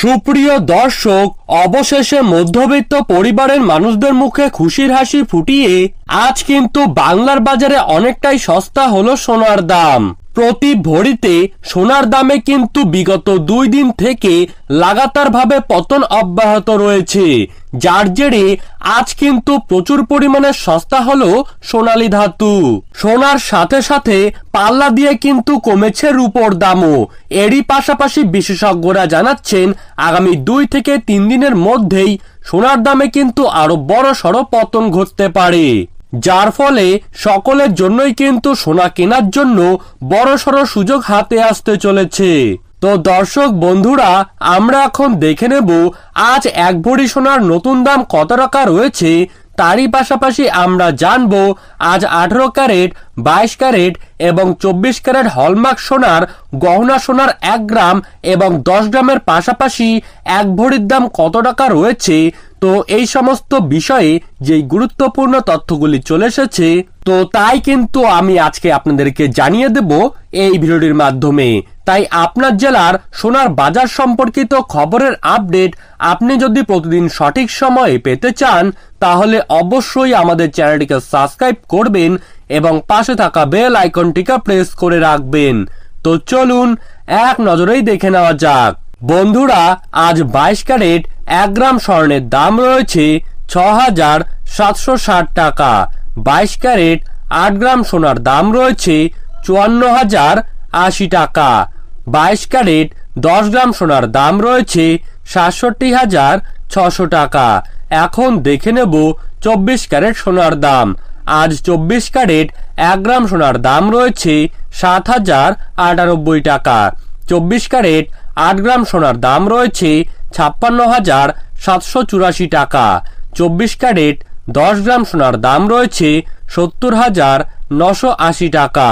সুপ্রিয় দর্শক অবশেষে মধ্যবিত্ত পরিবারের মানুষদের মুখে খুশির হাসি ফুটিয়ে আজ কিন্তু বাংলার বাজারে অনেকটাই সস্তা হলো সোনার দাম প্রতি ভরিতে সোনার দামে কিন্তু বিগত দুই দিন থেকে লাগাতারভাবে পতন অব্যাহত রয়েছে যার জেরে আজ কিন্তু প্রচুর পরিমাণে সস্তা হল সোনালী ধাতু সোনার সাথে সাথে পাল্লা দিয়ে কিন্তু কমেছে রূপর দামও এরই পাশাপাশি বিশেষজ্ঞরা জানাচ্ছেন আগামী দুই থেকে তিন দিনের মধ্যেই সোনার দামে কিন্তু আরো বড় সড় পতন ঘটতে পারে যার ফলে সকলের জন্যই কিন্তু সোনা কেনার জন্য বড়সড় সুযোগ হাতে আসতে চলেছে তো দর্শক বন্ধুরা আমরা এখন দেখে নেব আজ এক ভরি সোনার নতুন দাম কত টাকা রয়েছে তারই পাশাপাশি আমরা জানব আজ আঠেরো ক্যারেট বাইশ ক্যারেট এবং চব্বিশ ক্যারেট হলমার্ক সোনার গহনা সোনার এক গ্রাম এবং দশ গ্রামের পাশাপাশি এক ভরির দাম কত টাকা রয়েছে তো এই সমস্ত বিষয়ে যে গুরুত্বপূর্ণ তথ্যগুলি চলে এসেছে তো তাই কিন্তু আমি আজকে আপনাদেরকে জানিয়ে দেব এই ভিডিওটির মাধ্যমে তাই আপনার জেলার সোনার বাজার সম্পর্কিত খবরের আপডেট আপনি যদি প্রতিদিন সঠিক সময়ে পেতে চান তাহলে অবশ্যই আমাদের চ্যানেলটিকে সাবস্ক্রাইব করবেন এবং পাশে থাকা বেল আইকনটিকে প্রেস করে রাখবেন তো চলুন এক নজরেই দেখে নেওয়া যাক বন্ধুরা আজ বাইশ ক্যারেট এক গ্রাম স্বর্ণের দাম রয়েছে ছ হাজার সাতশো ষাট টাকা বাইশ ক্যারেট আট গ্রাম সোনার দাম রয়েছে চুয়ান্ন হাজার আশি টাকা বাইশ ক্যারেট দশ গ্রাম সোনার দাম রয়েছে সাতষট্টি হাজার ছশো টাকা এখন দেখে নেব চব্বিশ ক্যারেট সোনার দাম আজ চব্বিশ ক্যারেট এক গ্রাম সোনার দাম রয়েছে সাত হাজার আটানব্বই টাকা চব্বিশ ক্যারেট আট গ্রাম সোনার দাম রয়েছে ছাপ্পান্ন হাজার সাতশো চুরাশি টাকা চব্বিশ ক্যারেট দশ গ্রাম সোনার দাম রয়েছে সত্তর হাজার নশো আশি টাকা